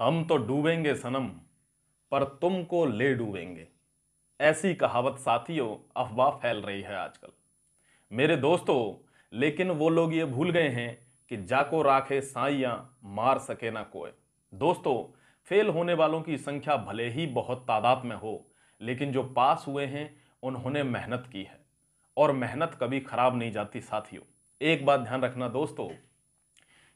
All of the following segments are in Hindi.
हम तो डूबेंगे सनम पर तुमको ले डूबेंगे ऐसी कहावत साथियों अफवाह फैल रही है आजकल मेरे दोस्तों लेकिन वो लोग ये भूल गए हैं कि जाको राखे साइया मार सके ना कोई दोस्तों फेल होने वालों की संख्या भले ही बहुत तादाद में हो लेकिन जो पास हुए हैं उन्होंने मेहनत की है और मेहनत कभी ख़राब नहीं जाती साथियों एक बात ध्यान रखना दोस्तों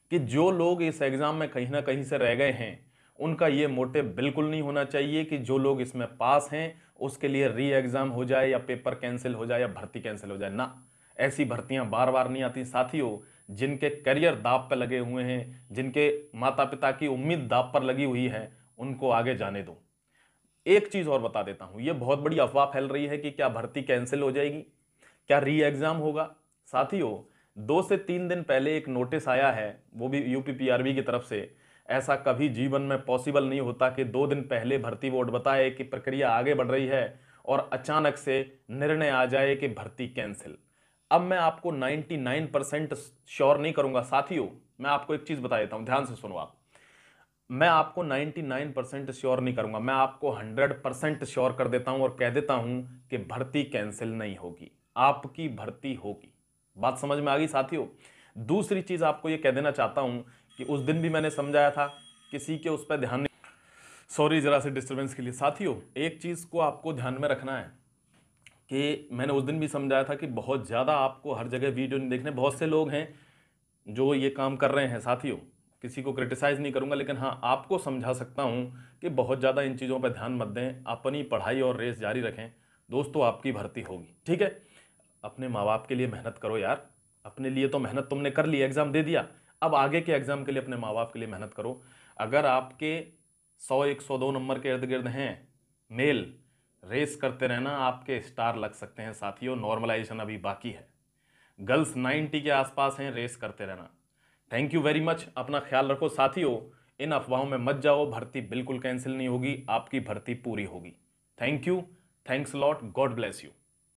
कि जो लोग इस एग्ज़ाम में कहीं ना कहीं से रह गए हैं उनका ये मोटिव बिल्कुल नहीं होना चाहिए कि जो लोग इसमें पास हैं उसके लिए री एग्ज़ाम हो जाए या पेपर कैंसिल हो जाए या भर्ती कैंसिल हो जाए ना ऐसी भर्तियां बार बार नहीं आती साथियों जिनके करियर दाप पर लगे हुए हैं जिनके माता पिता की उम्मीद दाप पर लगी हुई है उनको आगे जाने दो एक चीज़ और बता देता हूँ ये बहुत बड़ी अफवाह फैल रही है कि क्या भर्ती कैंसिल हो जाएगी क्या री एग्ज़ाम होगा साथियों दो से तीन दिन पहले एक नोटिस आया है वो भी यू की तरफ से ऐसा कभी जीवन में पॉसिबल नहीं होता कि दो दिन पहले भर्ती बोर्ड बताए कि प्रक्रिया आगे बढ़ रही है और अचानक से निर्णय आ जाए कि भर्ती कैंसिल अब मैं आपको 99 परसेंट श्योर नहीं करूंगा साथियों मैं आपको एक चीज़ बता देता हूं ध्यान से सुनो आप मैं आपको 99 परसेंट श्योर नहीं करूंगा मैं आपको 100 परसेंट श्योर कर देता हूं और कह देता हूं कि भर्ती कैंसिल नहीं होगी आपकी भर्ती होगी बात समझ में आ गई साथियों दूसरी चीज़ आपको यह कह देना चाहता हूं कि उस दिन भी मैंने समझाया था किसी के उस पर ध्यान नहीं सॉरी ज़रा से डिस्टर्बेंस के लिए साथियों एक चीज़ को आपको ध्यान में रखना है कि मैंने उस दिन भी समझाया था कि बहुत ज़्यादा आपको हर जगह वीडियो नहीं देखने बहुत से लोग हैं जो ये काम कर रहे हैं साथियों किसी को क्रिटिसाइज़ नहीं करूँगा लेकिन हाँ आपको समझा सकता हूँ कि बहुत ज़्यादा इन चीज़ों पर ध्यान मत दें अपनी पढ़ाई और रेस जारी रखें दोस्तों आपकी भर्ती होगी ठीक है अपने माँ बाप के लिए मेहनत करो यार अपने लिए तो मेहनत तुमने कर ली एग्ज़ाम दे दिया अब आगे के एग्ज़ाम के लिए अपने माँ बाप के लिए मेहनत करो अगर आपके सौ एक सौ दो नंबर के इर्द गिर्द हैं मेल रेस करते रहना आपके स्टार लग सकते हैं साथियों नॉर्मलाइजेशन अभी बाकी है गर्ल्स 90 के आसपास हैं रेस करते रहना थैंक यू वेरी मच अपना ख्याल रखो साथियों इन अफवाहों में मत जाओ भर्ती बिल्कुल कैंसिल नहीं होगी आपकी भर्ती पूरी होगी thank you thanks lot God bless you